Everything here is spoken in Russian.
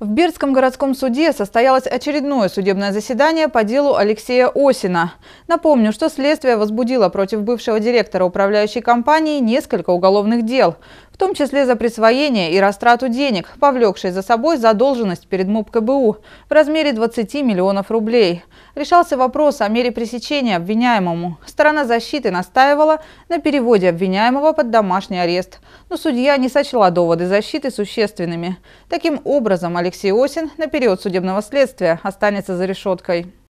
В Бирском городском суде состоялось очередное судебное заседание по делу Алексея Осина. Напомню, что следствие возбудило против бывшего директора управляющей компании несколько уголовных дел том числе за присвоение и растрату денег, повлекшей за собой задолженность перед МУП КБУ в размере 20 миллионов рублей. Решался вопрос о мере пресечения обвиняемому. Сторона защиты настаивала на переводе обвиняемого под домашний арест, но судья не сочла доводы защиты существенными. Таким образом, Алексей Осин на период судебного следствия останется за решеткой.